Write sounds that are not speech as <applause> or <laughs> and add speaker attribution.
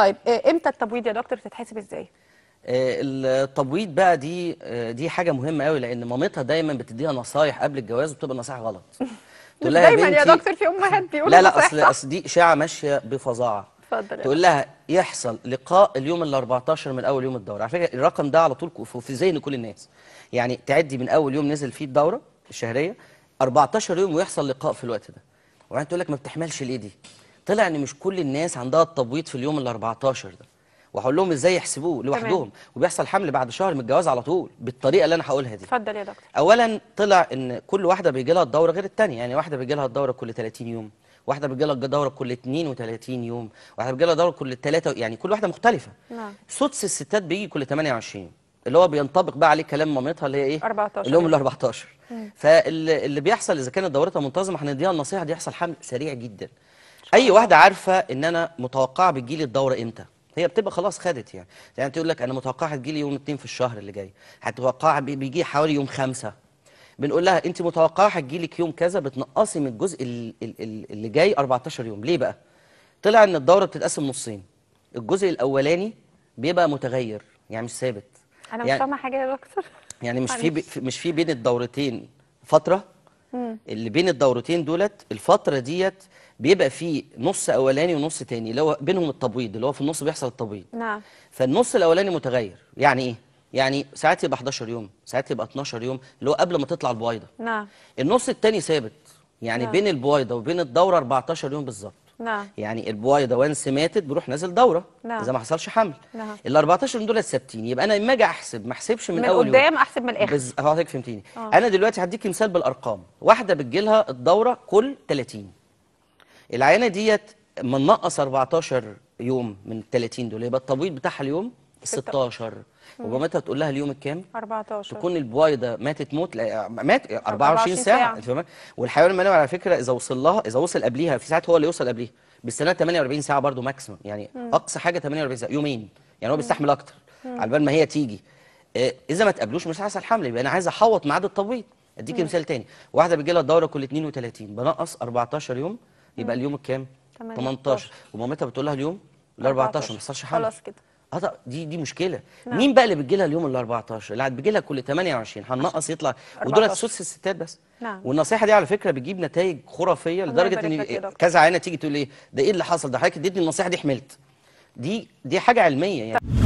Speaker 1: طيب آه، امتى التبويض يا دكتور بتتحسب ازاي؟ آه، التبويض بقى دي آه، دي حاجه مهمه قوي لان مامتها دايما بتديها نصايح قبل الجواز وبتبقى نصايح غلط <laughs> تقول لها دايما يا دكتور في امهات بيقولوا لا لا اصل اصل دي اشاعه ماشيه بفظاعه اتفضل تقول لها يحصل لقاء اليوم ال 14 من اول يوم الدوره على فكره الرقم ده على طول في ذهن كل الناس يعني تعدي من اول يوم نزل فيه الدوره الشهريه 14 يوم ويحصل لقاء في الوقت ده وبعدين تقول لك ما بتحملش دي؟ طلع ان مش كل الناس عندها التبويض في اليوم ال 14 ده وهقول لهم ازاي يحسبوه لوحدهم وبيحصل حمل بعد شهر من الجواز على طول بالطريقه اللي انا هقولها دي اتفضل يا دكتور اولا طلع ان كل واحده بيجي لها الدوره غير الثانيه يعني واحده بيجي لها الدوره كل 30 يوم واحده بيجي لها الدوره كل 32 يوم واحده بيجي لها دوره كل 3 يعني كل واحده مختلفه نعم سدس الستات بيجي كل 28 اللي هو بينطبق بقى عليه كلام مامتها اللي هي ايه 14 اللي هم ال 14 فاللي بيحصل اذا كانت دورتها منتظمه هنديها النصيحه دي يحصل حمل سريع جدا اي واحده عارفه ان انا متوقعه بتجيلي الدوره امتى هي بتبقى خلاص خدت يعني يعني تقول لك انا متوقعه لي يوم اثنين في الشهر اللي جاي هتوقعها بيجي حوالي يوم خمسة بنقول لها انت متوقعه هتجيلك يوم كذا بتنقصي من الجزء اللي جاي 14 يوم ليه بقى طلع ان الدوره بتتقسم نصين الجزء الاولاني بيبقى متغير يعني مش ثابت انا مش يعني فاهمه حاجه يا دكتور يعني مش في مش في بين الدورتين فتره اللي بين الدورتين دولت الفتره ديت بيبقى فيه نص اولاني ونص تاني اللي هو بينهم التبويض اللي هو في النص بيحصل التبويض نعم فالنص الاولاني متغير يعني ايه يعني ساعات يبقى 11 يوم ساعات يبقى 12 يوم اللي هو قبل ما تطلع البويضه نعم النص التاني ثابت يعني نعم. بين البويضه وبين الدوره 14 يوم بالظبط نعم يعني البويضه وانس ماتت بروح نازل دوره نعم اذا ما حصلش حمل نعم ال 14 يوم دول الثابتين يبقى انا لما اجي احسب ما احسبش من, من اول يوم من قدام احسب من الاخر بز... حضرتك فهمتيني آه. انا دلوقتي هديك مثال بالارقام واحده بتجي لها الدوره كل 30 العيانه ديت من نقص 14 يوم من 30 دول يبقى التبويض بتاعها اليوم 16 ومامتها تقول لها اليوم الكام 14 تكون البويضه ماتت موت لا مات 24, ساعه, ساعة. والحيوان المنوي على فكره اذا وصل لها اذا وصل قبليها في ساعات هو اللي يوصل قبليها بيستناها 48 ساعه برده ماكسيمم يعني مم. اقصى حاجه 48 ساعه يومين يعني هو بيستحمل اكتر مم. على بال ما هي تيجي آه، اذا ما تقابلوش مش هيحصل حمل يبقى انا عايز احوط ميعاد التبويض اديك مثال تاني واحده بيجي لها الدوره كل 32 بنقص 14 يوم يبقى مم. اليوم الكام 18 ومامتها بتقول لها اليوم ال 14 ما حصلش حمل خلاص كده أطلع دي دي مشكله نعم. مين بقى اللي بتجي لها اليوم ال 14 اللي بتجي لها كل 28 هننقص يطلع ودول سدس الستات بس نعم. والنصيحه دي على فكره بتجيب نتائج خرافيه لدرجه ان كذا عينه تيجي تقول ايه ده ايه اللي حصل ده حضرتك اديتني النصيحه دي حملت دي دي حاجه علميه يعني